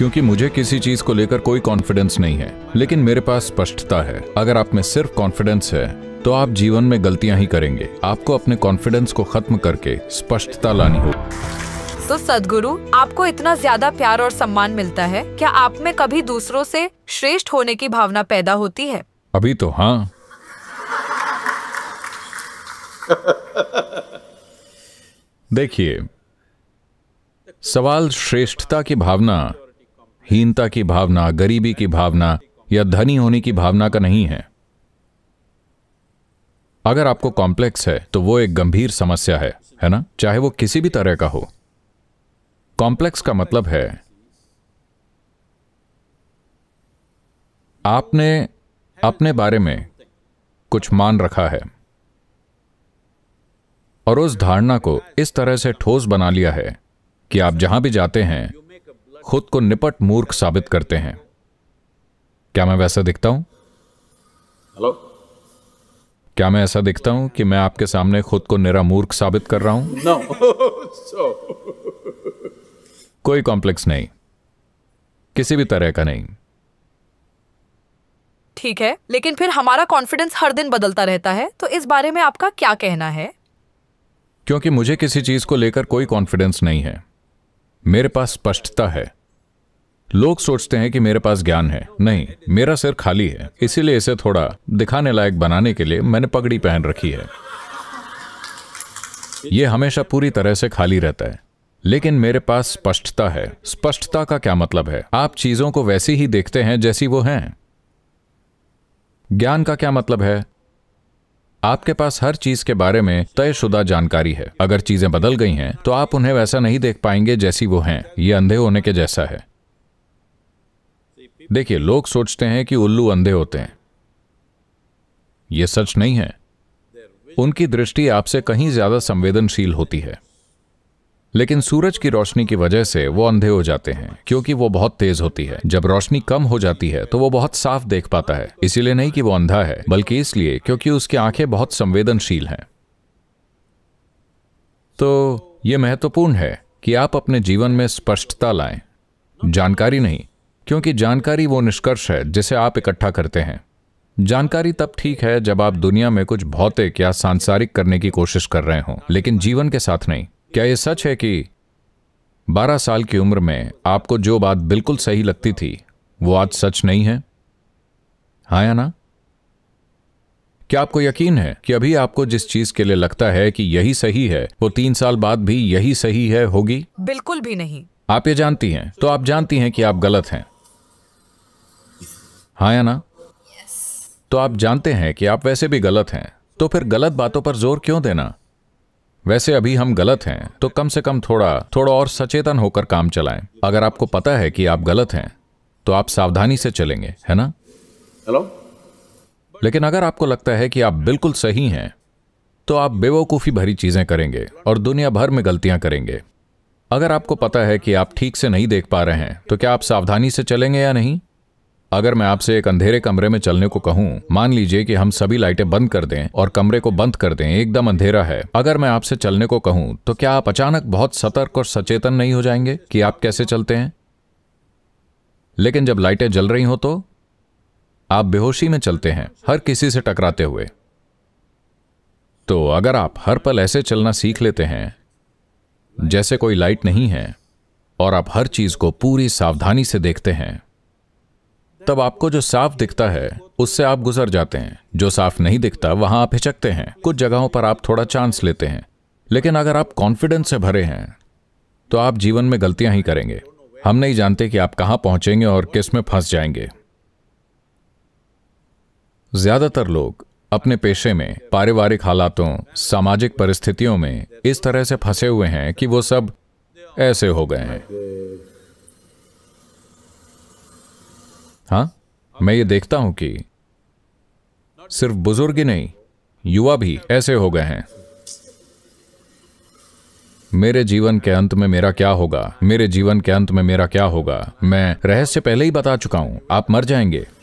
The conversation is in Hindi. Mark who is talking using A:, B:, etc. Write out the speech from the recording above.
A: क्योंकि मुझे किसी चीज को लेकर कोई कॉन्फिडेंस नहीं है लेकिन मेरे पास स्पष्टता है अगर आप में सिर्फ कॉन्फिडेंस है तो आप जीवन में गलतियां ही करेंगे आपको अपने कॉन्फिडेंस को खत्म करके स्पष्टता लानी होगी तो सदगुरु आपको इतना ज्यादा प्यार और सम्मान मिलता है क्या आप में कभी दूसरों से श्रेष्ठ होने की भावना पैदा होती है अभी तो हाँ देखिए सवाल श्रेष्ठता की भावना हीनता की भावना गरीबी की भावना या धनी होने की भावना का नहीं है अगर आपको कॉम्प्लेक्स है तो वो एक गंभीर समस्या है है ना चाहे वो किसी भी तरह का हो कॉम्प्लेक्स का मतलब है आपने अपने बारे में कुछ मान रखा है और उस धारणा को इस तरह से ठोस बना लिया है कि आप जहां भी जाते हैं खुद को निपट मूर्ख साबित करते हैं क्या मैं वैसा दिखता हूं हेलो क्या मैं ऐसा दिखता हूं कि मैं आपके सामने खुद को निरा मूर्ख साबित कर रहा हूं no. कोई कॉम्प्लेक्स नहीं किसी भी तरह का नहीं ठीक है लेकिन फिर हमारा कॉन्फिडेंस हर दिन बदलता रहता है तो इस बारे में आपका क्या कहना है क्योंकि मुझे किसी चीज को लेकर कोई कॉन्फिडेंस नहीं है मेरे पास स्पष्टता है लोग सोचते हैं कि मेरे पास ज्ञान है नहीं मेरा सिर खाली है इसीलिए इसे थोड़ा दिखाने लायक बनाने के लिए मैंने पगड़ी पहन रखी है ये हमेशा पूरी तरह से खाली रहता है लेकिन मेरे पास स्पष्टता है स्पष्टता का क्या मतलब है आप चीजों को वैसी ही देखते हैं जैसी वो हैं ज्ञान का क्या मतलब है आपके पास हर चीज के बारे में तयशुदा जानकारी है अगर चीजें बदल गई हैं तो आप उन्हें वैसा नहीं देख पाएंगे जैसी वो हैं ये अंधे होने के जैसा है देखिए लोग सोचते हैं कि उल्लू अंधे होते हैं यह सच नहीं है उनकी दृष्टि आपसे कहीं ज्यादा संवेदनशील होती है लेकिन सूरज की रोशनी की वजह से वो अंधे हो जाते हैं क्योंकि वो बहुत तेज होती है जब रोशनी कम हो जाती है तो वो बहुत साफ देख पाता है इसीलिए नहीं कि वो अंधा है बल्कि इसलिए क्योंकि उसकी आंखें बहुत संवेदनशील हैं तो ये महत्वपूर्ण है कि आप अपने जीवन में स्पष्टता लाएं जानकारी नहीं क्योंकि जानकारी वो निष्कर्ष है जिसे आप इकट्ठा करते हैं जानकारी तब ठीक है जब आप दुनिया में कुछ भौतिक या सांसारिक करने की कोशिश कर रहे हों लेकिन जीवन के साथ नहीं क्या यह सच है कि 12 साल की उम्र में आपको जो बात बिल्कुल सही लगती थी वो आज सच नहीं है हाँ या ना क्या आपको यकीन है कि अभी आपको जिस चीज के लिए लगता है कि यही सही है वो तीन साल बाद भी यही सही है होगी बिल्कुल भी नहीं आप ये जानती हैं तो आप जानती हैं कि आप गलत हैं हाँ या ना तो आप जानते हैं कि आप वैसे भी गलत हैं तो फिर गलत बातों पर जोर क्यों देना वैसे अभी हम गलत हैं तो कम से कम थोड़ा थोड़ा और सचेतन होकर काम चलाएं अगर आपको पता है कि आप गलत हैं तो आप सावधानी से चलेंगे है ना हेलो लेकिन अगर आपको लगता है कि आप बिल्कुल सही हैं तो आप बेवकूफ़ी भरी चीज़ें करेंगे और दुनिया भर में गलतियां करेंगे अगर आपको पता है कि आप ठीक से नहीं देख पा रहे हैं तो क्या आप सावधानी से चलेंगे या नहीं अगर मैं आपसे एक अंधेरे कमरे में चलने को कहूँ मान लीजिए कि हम सभी लाइटें बंद कर दें और कमरे को बंद कर दें एकदम अंधेरा है अगर मैं आपसे चलने को कहूँ तो क्या आप अचानक बहुत सतर्क और सचेतन नहीं हो जाएंगे कि आप कैसे चलते हैं लेकिन जब लाइटें जल रही हो तो आप बेहोशी में चलते हैं हर किसी से टकराते हुए तो अगर आप हर पल ऐसे चलना सीख लेते हैं जैसे कोई लाइट नहीं है और आप हर चीज को पूरी सावधानी से देखते हैं तब आपको जो साफ दिखता है उससे आप गुजर जाते हैं जो साफ नहीं दिखता वहां आप हिचकते हैं कुछ जगहों पर आप थोड़ा चांस लेते हैं लेकिन अगर आप कॉन्फिडेंस से भरे हैं तो आप जीवन में गलतियां ही करेंगे हम नहीं जानते कि आप कहां पहुंचेंगे और किस में फंस जाएंगे ज्यादातर लोग अपने पेशे में पारिवारिक हालातों सामाजिक परिस्थितियों में इस तरह से फंसे हुए हैं कि वो सब ऐसे हो गए हैं हाँ मैं ये देखता हूं कि सिर्फ बुजुर्ग ही नहीं युवा भी ऐसे हो गए हैं मेरे जीवन के अंत में मेरा क्या होगा मेरे जीवन के अंत में मेरा क्या होगा मैं रहस्य पहले ही बता चुका हूं आप मर जाएंगे